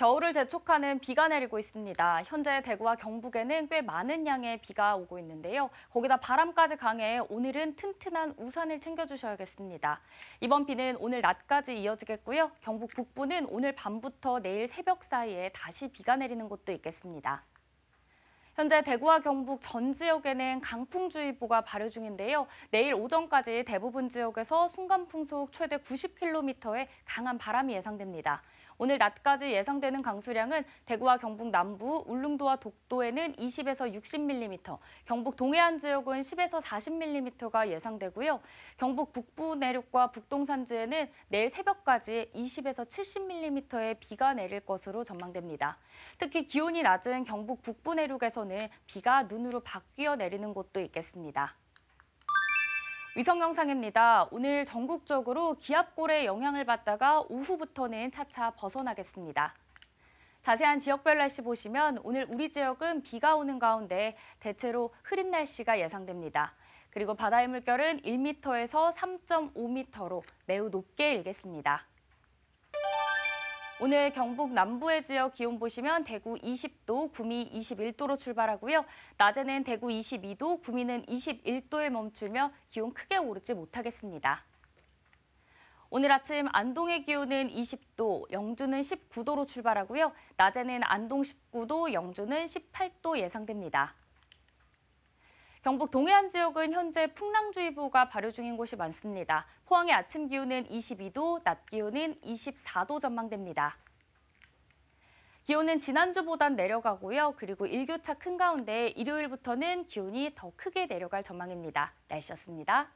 겨울을 재촉하는 비가 내리고 있습니다. 현재 대구와 경북에는 꽤 많은 양의 비가 오고 있는데요. 거기다 바람까지 강해 오늘은 튼튼한 우산을 챙겨주셔야겠습니다. 이번 비는 오늘 낮까지 이어지겠고요. 경북 북부는 오늘 밤부터 내일 새벽 사이에 다시 비가 내리는 곳도 있겠습니다. 현재 대구와 경북 전 지역에는 강풍주의보가 발효 중인데요. 내일 오전까지 대부분 지역에서 순간풍속 최대 90km의 강한 바람이 예상됩니다. 오늘 낮까지 예상되는 강수량은 대구와 경북 남부, 울릉도와 독도에는 20에서 60mm, 경북 동해안 지역은 10에서 40mm가 예상되고요. 경북 북부 내륙과 북동산지에는 내일 새벽까지 20에서 70mm의 비가 내릴 것으로 전망됩니다. 특히 기온이 낮은 경북 북부 내륙에서는 비가 눈으로 바뀌어 내리는 곳도 있겠습니다. 위성영상입니다. 오늘 전국적으로 기압골의 영향을 받다가 오후부터는 차차 벗어나겠습니다. 자세한 지역별 날씨 보시면 오늘 우리 지역은 비가 오는 가운데 대체로 흐린 날씨가 예상됩니다. 그리고 바다의 물결은 1m에서 3.5m로 매우 높게 일겠습니다. 오늘 경북 남부의 지역 기온 보시면 대구 20도, 구미 21도로 출발하고요. 낮에는 대구 22도, 구미는 21도에 멈추며 기온 크게 오르지 못하겠습니다. 오늘 아침 안동의 기온은 20도, 영주는 19도로 출발하고요. 낮에는 안동 19도, 영주는 18도 예상됩니다. 경북 동해안 지역은 현재 풍랑주의보가 발효 중인 곳이 많습니다. 포항의 아침 기온은 22도, 낮 기온은 24도 전망됩니다. 기온은 지난주보단 내려가고요. 그리고 일교차 큰 가운데 일요일부터는 기온이 더 크게 내려갈 전망입니다. 날씨였습니다.